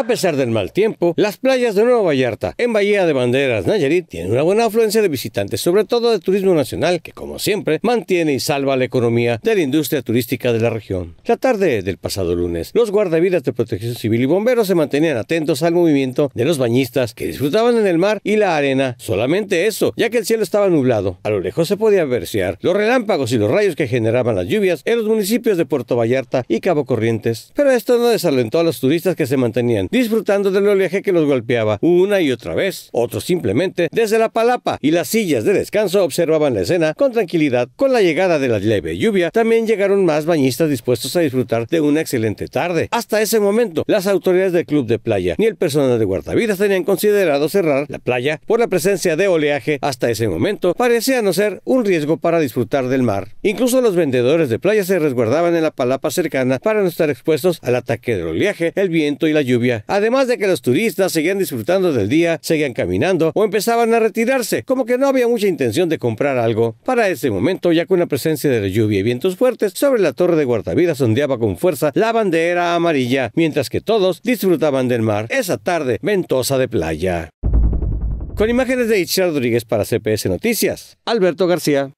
A pesar del mal tiempo, las playas de Nueva Vallarta, en Bahía de Banderas, Nayarit, tienen una buena afluencia de visitantes, sobre todo de turismo nacional, que como siempre mantiene y salva la economía de la industria turística de la región. La tarde del pasado lunes, los guardavidas de protección civil y bomberos se mantenían atentos al movimiento de los bañistas que disfrutaban en el mar y la arena. Solamente eso, ya que el cielo estaba nublado. A lo lejos se podía apreciar los relámpagos y los rayos que generaban las lluvias en los municipios de Puerto Vallarta y Cabo Corrientes. Pero esto no desalentó a los turistas que se mantenían disfrutando del oleaje que los golpeaba una y otra vez. Otros simplemente desde la palapa y las sillas de descanso observaban la escena con tranquilidad. Con la llegada de la leve lluvia, también llegaron más bañistas dispuestos a disfrutar de una excelente tarde. Hasta ese momento, las autoridades del club de playa ni el personal de guardavidas tenían considerado cerrar la playa por la presencia de oleaje. Hasta ese momento, parecía no ser un riesgo para disfrutar del mar. Incluso los vendedores de playa se resguardaban en la palapa cercana para no estar expuestos al ataque del oleaje, el viento y la lluvia Además de que los turistas seguían disfrutando del día, seguían caminando o empezaban a retirarse, como que no había mucha intención de comprar algo. Para ese momento, ya con la presencia de la lluvia y vientos fuertes, sobre la torre de guardavidas ondeaba con fuerza la bandera amarilla, mientras que todos disfrutaban del mar. Esa tarde ventosa de playa. Con imágenes de Itziar Rodríguez para CPS Noticias, Alberto García.